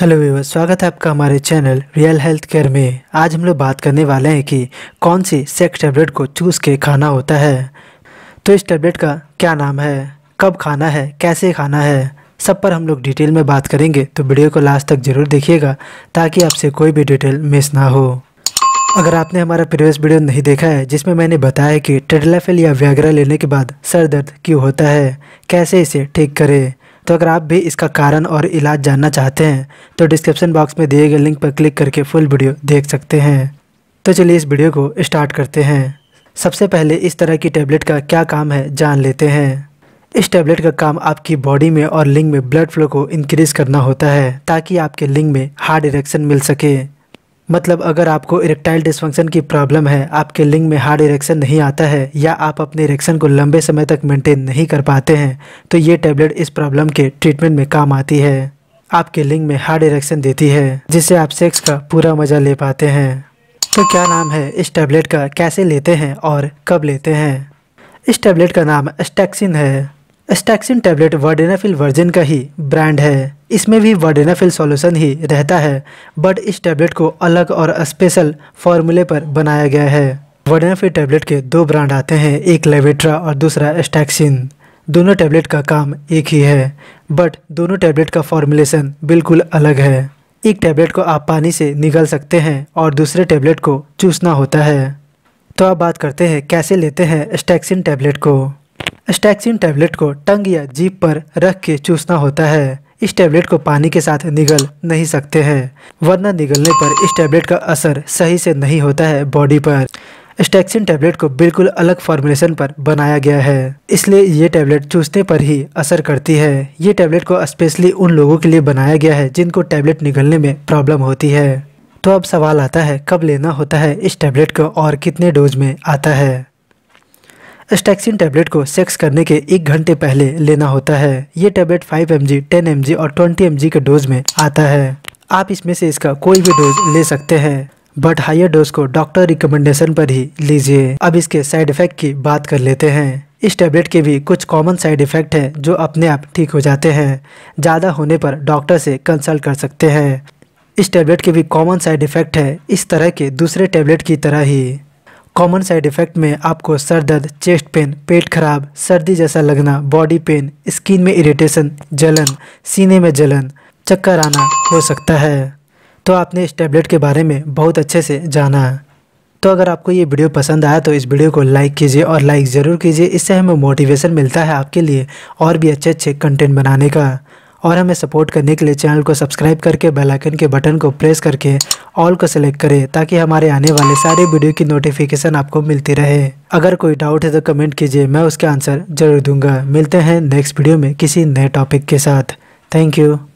hello viewer स्वागत है आपका हमारे चैनल रियल हेल्थ केयर में आज हम लोग बात करने वाले हैं कि कौन सी सेक्स टैबलेट को चूस के खाना होता है तो इस टैबलेट का क्या नाम है कब खाना है कैसे खाना है सब पर हम लोग डिटेल में बात करेंगे तो वीडियो को लास्ट तक ज़रूर देखिएगा ताकि आपसे कोई भी डिटेल मिस ना हो अगर आपने हमारा प्रीवियस वीडियो नहीं देखा है जिसमें मैंने बताया कि टेडलाफिल या व्याग्रा लेने के बाद सर दर्द क्यों होता है कैसे इसे ठीक करें तो अगर आप भी इसका कारण और इलाज जानना चाहते हैं तो डिस्क्रिप्शन बॉक्स में दिए गए लिंक पर क्लिक करके फुल वीडियो देख सकते हैं तो चलिए इस वीडियो को स्टार्ट करते हैं सबसे पहले इस तरह की टैबलेट का क्या काम है जान लेते हैं इस टैबलेट का काम आपकी बॉडी में और लिंग में ब्लड फ्लो को इंक्रीज करना होता है ताकि आपके लिंग में हार्ड इरेक्शन मिल सके मतलब अगर आपको इरेक्टाइल डिसफंक्शन की प्रॉब्लम है आपके लिंग में हार्ड इरेक्शन नहीं आता है या आप अपने इरेक्शन को लंबे समय तक मेंटेन नहीं कर पाते हैं तो ये टैबलेट इस प्रॉब्लम के ट्रीटमेंट में काम आती है आपके लिंग में हार्ड इरेक्शन देती है जिससे आप सेक्स का पूरा मज़ा ले पाते हैं तो क्या नाम है इस टैबलेट का कैसे लेते हैं और कब लेते हैं इस टैबलेट का नाम स्टैक्सिन है एस्टैक्सिन टैबलेट वर्डेनाफिल वर्जन का ही ब्रांड है इसमें भी वर्डेनाफिल सॉल्यूशन ही रहता है बट इस टैबलेट को अलग और स्पेशल फॉर्मूले पर बनाया गया है वर्डेनाफिल टैबलेट के दो ब्रांड आते हैं एक लेवेट्रा और दूसरा एस्टैक्सिन दोनों टैबलेट का काम एक ही है बट दोनों टैबलेट का फॉर्मुलेशन बिल्कुल अलग है एक टैबलेट को आप पानी से निगल सकते हैं और दूसरे टैबलेट को चूसना होता है तो अब बात करते हैं कैसे लेते हैं स्टैक्सिन टैबलेट को स्टैक्सिन टैबलेट को टंग या जीप पर रख के चूसना होता है इस टैबलेट को पानी के साथ निगल नहीं सकते हैं वरना निगलने पर इस टैबलेट का असर सही से नहीं होता है बॉडी पर स्टैक्सिन टैबलेट को बिल्कुल अलग फॉर्मुलेशन पर बनाया गया है इसलिए ये टैबलेट चूसने पर ही असर करती है ये टैबलेट को स्पेशली उन लोगों के लिए बनाया गया है जिनको टैबलेट निगलने में प्रॉब्लम होती है तो अब सवाल आता है कब लेना होता है इस टैबलेट को और कितने डोज में आता है स्टैक्सिन टैबलेट को सेक्स करने के एक घंटे पहले लेना होता है ये tablet 5 M G ten M G और ट्वेंटी एम जी के डोज में आता है आप इसमें से इसका कोई भी डोज ले सकते हैं बट हायर डोज को डॉक्टर रिकमेंडेशन पर ही लीजिए अब इसके साइड इफेक्ट की बात कर लेते हैं इस टैबलेट के भी कुछ कॉमन साइड इफेक्ट हैं जो अपने आप ठीक हो जाते हैं ज़्यादा होने पर डॉक्टर से कंसल्ट कर सकते हैं इस टैबलेट के भी कॉमन साइड इफेक्ट है इस तरह के दूसरे टैबलेट की तरह ही कॉमन साइड इफ़ेक्ट में आपको सर दर्द चेस्ट पेन पेट खराब सर्दी जैसा लगना बॉडी पेन स्किन में इरिटेशन जलन सीने में जलन चक्कर आना हो सकता है तो आपने इस टैबलेट के बारे में बहुत अच्छे से जाना तो अगर आपको ये वीडियो पसंद आया तो इस वीडियो को लाइक कीजिए और लाइक ज़रूर कीजिए इससे हमें मोटिवेशन मिलता है आपके लिए और भी अच्छे अच्छे कंटेंट बनाने का और हमें सपोर्ट करने के लिए चैनल को सब्सक्राइब करके बेल आइकन के बटन को प्रेस करके ऑल को सेलेक्ट करें ताकि हमारे आने वाले सारे वीडियो की नोटिफिकेशन आपको मिलती रहे अगर कोई डाउट है तो कमेंट कीजिए मैं उसका आंसर जरूर दूंगा मिलते हैं नेक्स्ट वीडियो में किसी नए टॉपिक के साथ थैंक यू